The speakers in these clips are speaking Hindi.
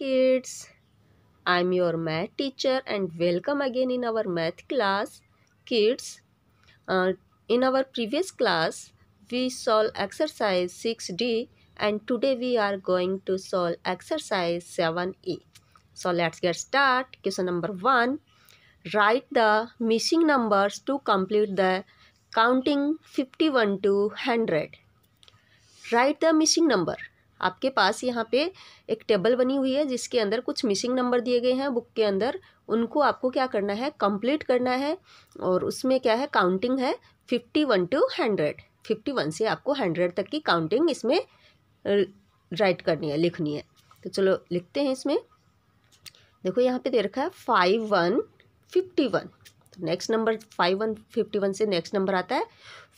kids. I'm your math teacher and welcome again in our math class. Kids, uh, in our previous class, we solved exercise 6D and today we are going to solve exercise 7E. So let's get started. Question number 1. Write the missing numbers to complete the counting 51 to 100. Write the missing number. आपके पास यहाँ पे एक टेबल बनी हुई है जिसके अंदर कुछ मिसिंग नंबर दिए गए हैं बुक के अंदर उनको आपको क्या करना है कंप्लीट करना है और उसमें क्या है काउंटिंग है fifty one two hundred fifty one से आपको हंड्रेड तक की काउंटिंग इसमें राइट करनी है लिखनी है तो चलो लिखते हैं इसमें देखो यहाँ पे दे रखा है five one fifty one next number five one fifty one से नेक्स्ट नंबर आता है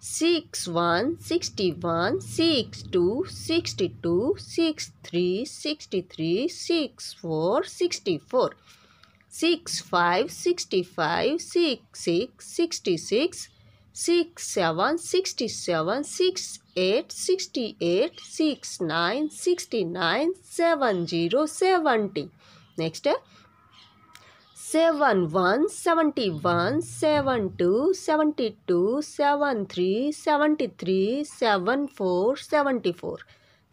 six one sixty one six two sixty two six three sixty three six four sixty four six five sixty five six six sixty six six seven sixty seven six eight sixty eight six nine sixty nine seven zero seventy next seven one seventy one seven two seventy two seven three seventy three seven four seventy four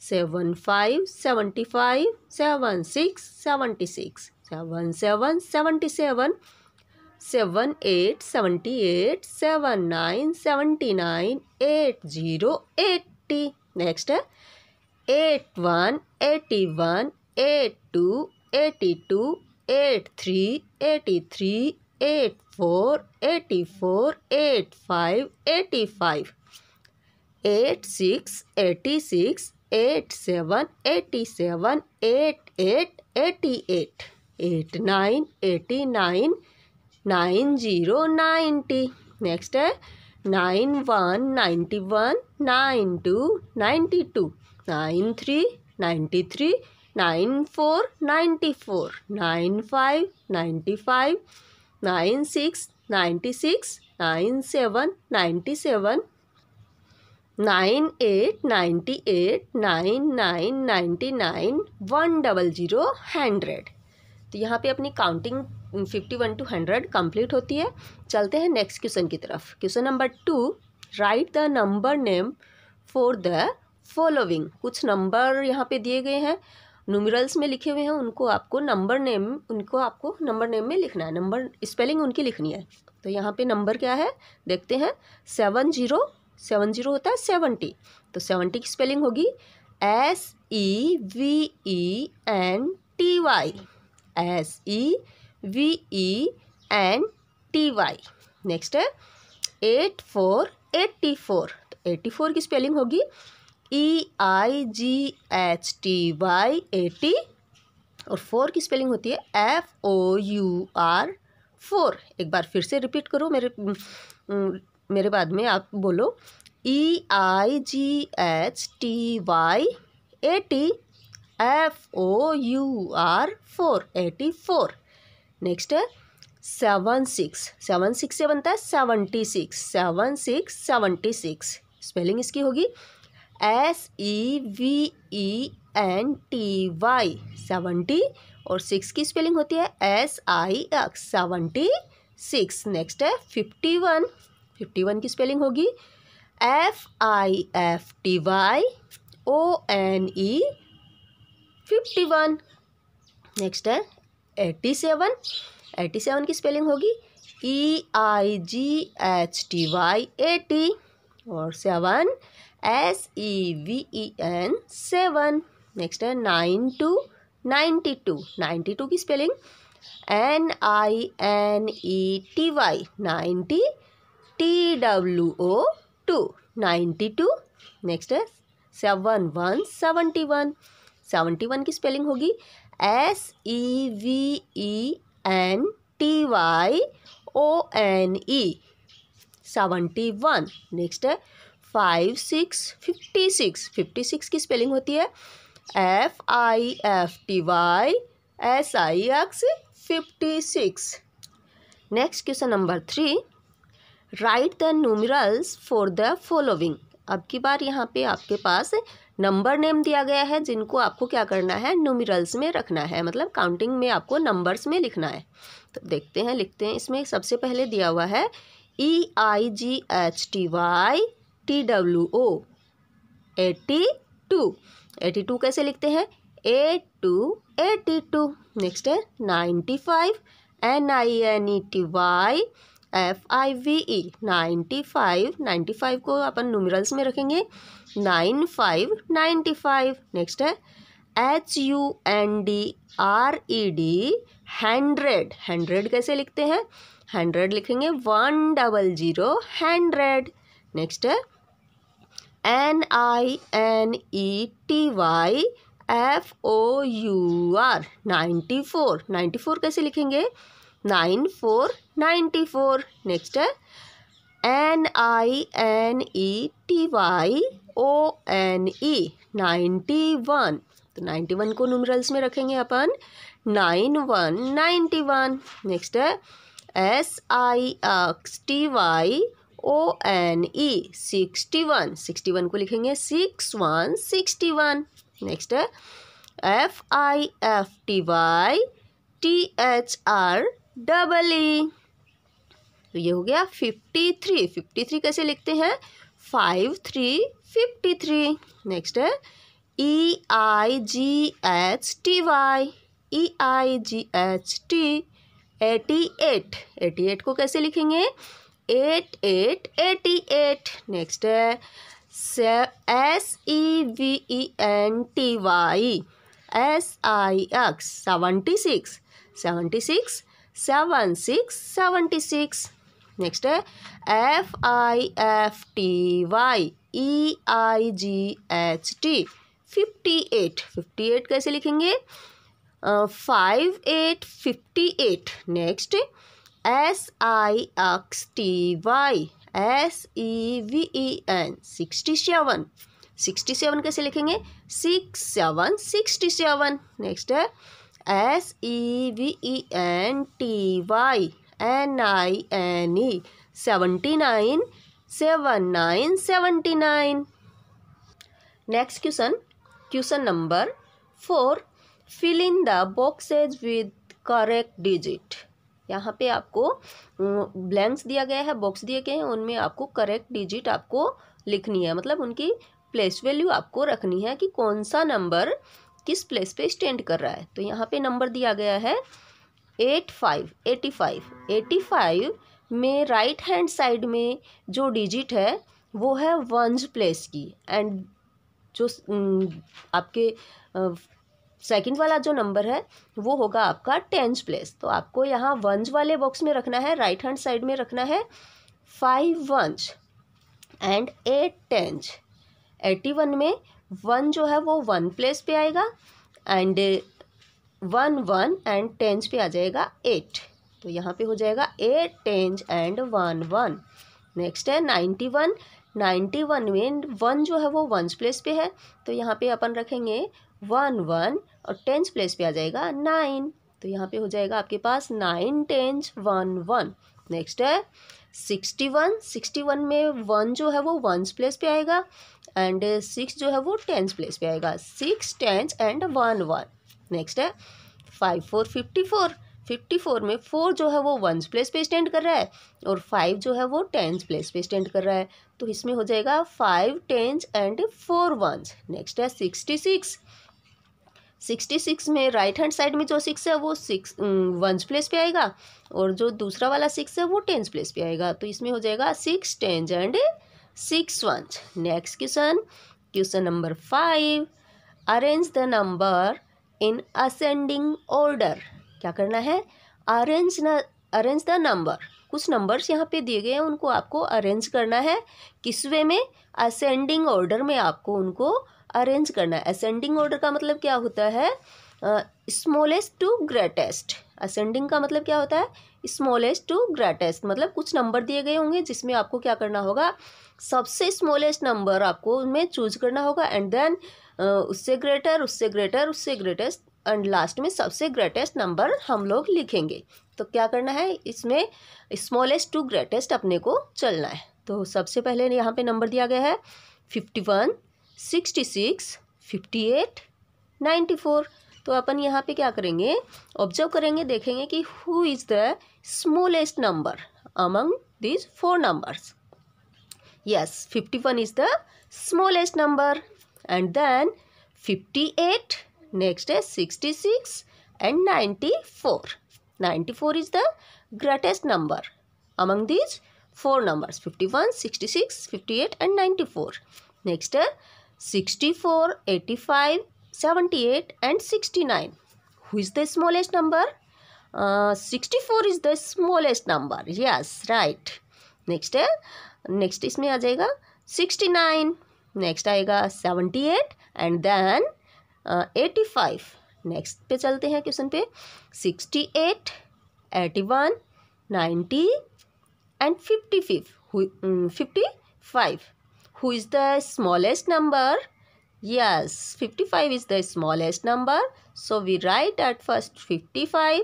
seven five seventy five seven six seventy six seven seven seventy seven seven eight seventy eight seven nine seventy nine eight zero eighty next है eight one eighty one eight two eighty two eight three eighty three eight four eighty four eight five eighty five eight six eighty six eight seven eighty seven eight eight eighty eight eight nine eighty nine nine zero ninety next है nine one ninety one nine two ninety two nine three ninety three nine four ninety four nine five ninety five nine six ninety six nine seven ninety seven nine eight ninety eight nine nine ninety nine one double zero hundred तो यहाँ पे अपनी counting fifty one two hundred complete होती है चलते हैं नेक्स्ट क्वेश्चन की तरफ question number two write the number name for the following कुछ नंबर यहाँ पे दिए गए हैं न्यूमरल्स में लिखे हुए हैं उनको आपको नंबर नेम उनको आपको नंबर नेम में लिखना है नंबर स्पेलिंग उनकी लिखनी है तो यहाँ पे नंबर क्या है देखते हैं सेवन जीरो सेवन जीरो होता है सेवनटी तो सेवनटी की स्पेलिंग होगी S E V E N T Y S E V E N T Y next है एट फोर एट्टी फोर तो एट्टी फोर की स्पेलिंग होगी E I G H T Y eighty और फोर की स्पेलिंग होती है F O U R four एक बार फिर से रिपीट करो मेरे मेरे बाद में आप बोलो E I G H T Y eighty F O U R four eighty four next है सेवन सिक्स सेवन सिक्स से बनता है seventy six seven six seventy six spelling इसकी होगी S E V E N T Y seventy और सिक्स की स्पेलिंग होती है S I X seventy six next है फिफ्टी वन फिफ्टी वन की स्पेलिंग होगी F I F T Y O N E fifty one next है एट्टी सेवन एट्टी सेवन की स्पेलिंग होगी E I G H T Y eighty और seven S E V E N seven next है nine two ninety two ninety two की spelling N I N E T Y ninety T W O two ninety two next है seven one seventy one seventy one की स्पेलिंग होगी S E V E N T Y O N E seventy one next है five six fifty six fifty six की स्पेलिंग होती है F I F T Y S I X fifty six next question number three write the numerals for the following अब की बार यहाँ पे आपके पास नंबर नेम दिया गया है जिनको आपको क्या करना है न्यूमरल्स में रखना है मतलब काउंटिंग में आपको नंबर्स में लिखना है तो देखते हैं लिखते हैं इसमें सबसे पहले दिया हुआ है E I G H T Y T W O eighty two eighty two कैसे लिखते हैं A two eighty two next है ninety five N I N E T Y F I V E ninety five ninety five को अपन न्यूमरल्स में रखेंगे nine five ninety five next है H U N D R E D hundred hundred कैसे लिखते हैं हंड्रेड लिखेंगे one double zero hundred next है N I N E T Y F O U R ninety four ninety four कैसे लिखेंगे nine four ninety four next है N I N E T Y O N E ninety one तो नाइन्टी वन को नूमरल्स में रखेंगे अपन nine one ninety one next है S I X T Y O N E sixty one sixty one को लिखेंगे six one sixty one next है F I F T Y T H R double E तो ये हो गया फिफ्टी थ्री फिफ्टी थ्री कैसे लिखते हैं five three fifty three next है E I G H T Y E I G H T eighty eight eighty eight को कैसे लिखेंगे eight eight eighty eight next है S E V E N T Y S I X seventy six seventy six seven six seventy six next है F I F T Y E I G H T fifty eight fifty eight कैसे लिखेंगे five eight fifty eight next S I X T Y S E V E N sixty seven sixty seven कैसे लिखेंगे six seven sixty seven next है S E V E N T Y N I N E seventy nine seven nine seventy nine next question question number four fill in the boxes with correct digit यहाँ पे आपको ब्लैंक्स दिया गया है बॉक्स दिए गए हैं उनमें आपको करेक्ट डिजिट आपको लिखनी है मतलब उनकी प्लेस वैल्यू आपको रखनी है कि कौन सा नंबर किस प्लेस पे स्टैंड कर रहा है तो यहाँ पे नंबर दिया गया है eight five eighty five eighty five में राइट हैंड साइड में जो डिजिट है वो है वंस प्लेस की एंड जो आपके सेकंड वाला जो नंबर है वो होगा आपका टेंस प्लेस तो आपको यहाँ वंज वाले बॉक्स में रखना है राइट हैंड साइड में रखना है five ones and eight tens eighty one में वन जो है वो वन प्लेस पे आएगा and one one and tens पे आ जाएगा एट तो यहाँ पे हो जाएगा eight tens and one one next है नाइन्टी वन नाइन्टी वन में वन जो है वो वंस प्लेस पे है तो यहाँ पे अपन रखेंगे वन वन और टेंस प्लेस पे आ जाएगा नाइन तो यहाँ पे हो जाएगा आपके पास nine tens one one next है सिक्सटी वन सिक्सटी वन में वन जो है वो वंस प्लेस पे आएगा एंड सिक्स जो है वो टेंस प्लेस पे आएगा six tens and one one next है five four fifty four fifty four में फोर जो है वो वंस प्लेस पे स्टैंड कर रहा है और फाइव जो है वो टेंस प्लेस पे स्टैंड कर रहा है तो इसमें हो जाएगा five tens and four ones next है सिक्सटी सिक्स सिक्सटी सिक्स में राइट हैंड साइड में जो सिक्स है वो सिक्स वंस प्लेस पे आएगा और जो दूसरा वाला सिक्स है वो टेंस प्लेस पे आएगा तो इसमें हो जाएगा six tens and six ones next question question number five arrange the number in ascending order क्या करना है अरेंज न अरेंज द नंबर कुछ नंबर्स यहाँ पे दिए गए हैं उनको आपको अरेंज करना है किस वे में असेंडिंग ऑर्डर में आपको उनको अरेंज करना है असेंडिंग ऑर्डर का मतलब क्या होता है स्मॉलेस्ट टू ग्रेटेस्ट असेंडिंग का मतलब क्या होता है स्मॉलेस्ट टू ग्रेटेस्ट मतलब कुछ नंबर दिए गए होंगे जिसमें आपको क्या करना होगा सबसे स्मॉलेस्ट नंबर आपको उनमें चूज करना होगा एंड देन उससे ग्रेटर उससे ग्रेटर उससे ग्रेटेस्ट एंड लास्ट में सबसे ग्रेटेस्ट नंबर हम लोग लिखेंगे तो क्या करना है इसमें स्मॉलेस्ट टू ग्रेटेस्ट अपने को चलना है तो सबसे पहले यहाँ पे नंबर दिया गया है fifty one sixty six fifty eight ninety four तो अपन यहाँ पे क्या करेंगे ऑब्जर्व करेंगे देखेंगे कि who is the smallest number among these four numbers yes fifty one is the smallest number and then fifty eight next है sixty six and ninety four ninety four is the greatest number among these four numbers fifty one sixty six fifty eight and ninety four next है sixty four eighty five seventy eight and sixty nine who is the smallest number sixty four is the smallest number yes right next है नेक्स्ट इसमें आ जाएगा सिक्सटी नाइन नेक्स्ट आएगा seventy eight and then eighty five next पे चलते हैं क्वेश्चन पे sixty eight eighty one ninety and fifty fif fifty five who is the smallest number? Yes, 55 is the smallest number. So we write at first 55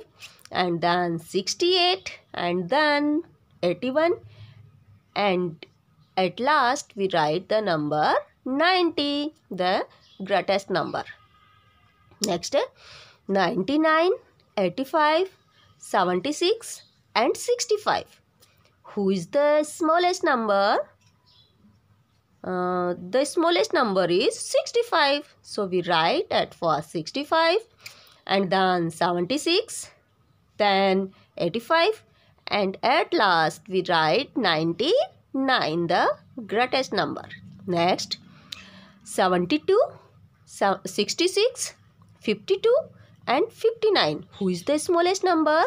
and then 68 and then 81 and at last we write the number 90, the greatest number. Next, 99, 85, 76 and 65. Who is the smallest number? Uh, the smallest number is 65. So we write at first 65 and then 76, then 85 and at last we write 99 the greatest number. Next 72, 66, 52 and 59. Who is the smallest number?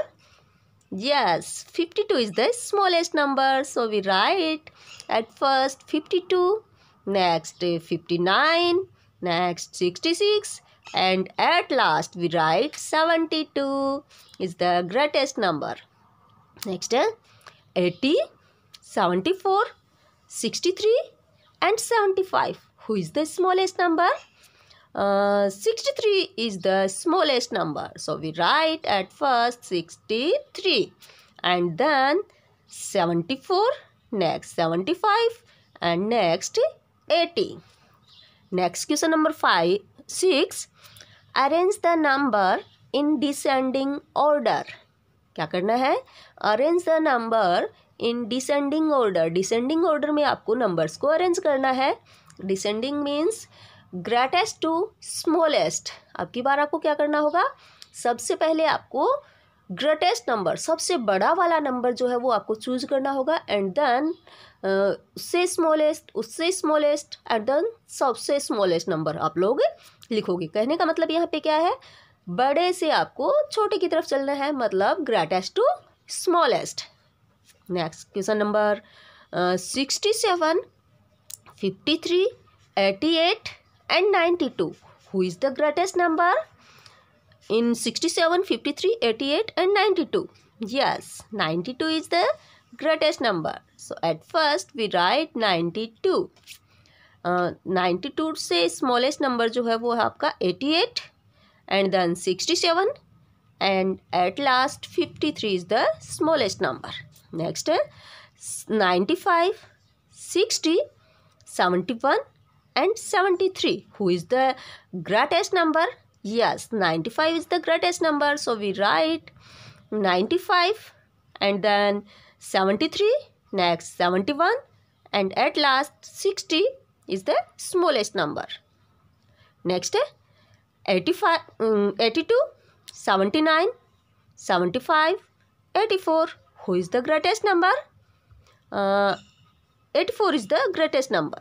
Yes, 52 is the smallest number. So we write at first 52, next 59, next 66 and at last we write 72 is the greatest number. Next 80, 74, 63 and 75. Who is the smallest number? 63 is the smallest number. So we write at first 63 and then 74, next 75 and next 80. Next question number 5, 6. Arrange the number in descending order. क्या करना है arrange the number in descending order descending order में आपको नंबर्स को अरेंज करना है descending means greatest to smallest अब की बार आपको क्या करना होगा सबसे पहले आपको ग्रेटेस्ट नंबर सबसे बड़ा वाला नंबर जो है वो आपको चूज करना होगा एंड देन उससे स्मॉलेस्ट उससे स्मॉलेस्ट एंड देन सबसे स्मॉलेस्ट नंबर आप लोग लिखोगे कहने का मतलब यहाँ पे क्या है बड़े से आपको छोटे की तरफ चलना है मतलब greatest to smallest next question number sixty seven fifty three eighty eight and 92. Who is the greatest number? In 67, 53, 88 and 92. Yes, 92 is the greatest number. So, at first we write 92. Uh, 92 say smallest number jo hai 88 and then 67 and at last 53 is the smallest number. Next, 95, 60, 71, and 73 who is the greatest number yes 95 is the greatest number so we write 95 and then 73 next 71 and at last 60 is the smallest number next 85 mm, 82 79 75 84 who is the greatest number uh, 84 is the greatest number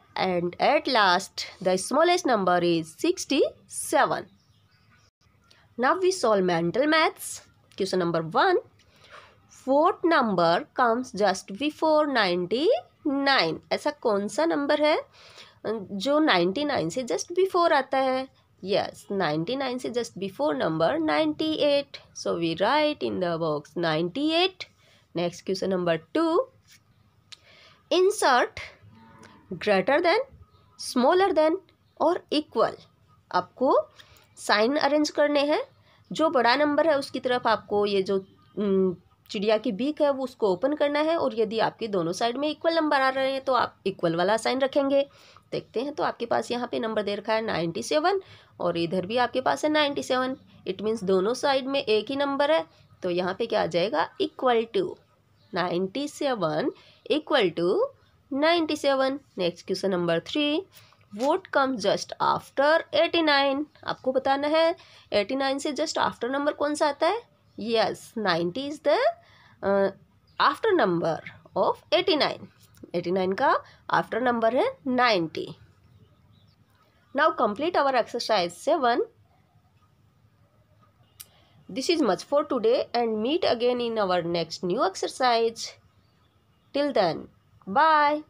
and at last the smallest number is 67. Now we solve mental maths. Question number 1. Fourth number comes just before 99. aisa kaun sa number hai जो 99 से just before आता है Yes, 99 is just before number 98. So we write in the box 98. Next question number 2. Insert greater than smaller than और इक्वल आपको साइन अरेंज करने हैं जो बड़ा नंबर है उसकी तरफ आपको ये जो चिड़िया की बीक है वो उसको ओपन करना है और यदि आपके दोनों साइड में इक्वल नंबर आ रहे हैं तो आप इक्वल वाला साइन रखेंगे देखते हैं तो आपके पास यहाँ पे नंबर दे रखा है नाइन्टी सेवन और इधर भी आपके पास है नाइन्टी सेवन इट मीन्स दोनों साइड में एक ही नंबर है तो यहाँ पे क्या आ जाएगा equal to ninety seven equal to ninety seven next question number three what come just after eighty nine आपको बताना है एटी नाइन से जस्ट आफ्टर नंबर कौन सा आता है yes ninety is the after number of eighty nine eighty nine का आफ्टर नंबर है ninety now complete our exercise seven this is much for today and meet again in our next new exercise till then Bye.